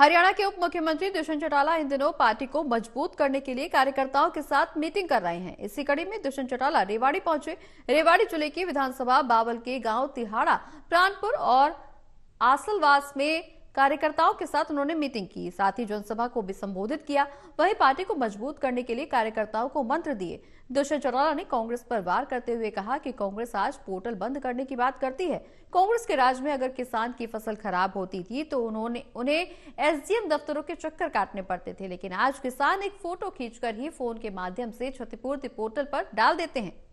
हरियाणा के उप मुख्यमंत्री दुष्यंत चौटाला इन दिनों पार्टी को मजबूत करने के लिए कार्यकर्ताओं के साथ मीटिंग कर रहे हैं इसी कड़ी में दुष्यंत चौटाला रेवाड़ी पहुंचे रेवाड़ी जिले की विधानसभा बावल के गांव तिहाड़ा प्राणपुर और आसलवास में कार्यकर्ताओं के साथ उन्होंने मीटिंग की साथ ही जनसभा को भी संबोधित किया वही पार्टी को मजबूत करने के लिए कार्यकर्ताओं को मंत्र दिए दुष्यंत चौटाला ने कांग्रेस पर वार करते हुए कहा कि कांग्रेस आज पोर्टल बंद करने की बात करती है कांग्रेस के राज में अगर किसान की फसल खराब होती थी तो उन्होंने उन्हें एसडीएम दफ्तरों के चक्कर काटने पड़ते थे लेकिन आज किसान एक फोटो खींचकर ही फोन के माध्यम से क्षतिपूर्ति पोर्टल पर डाल देते हैं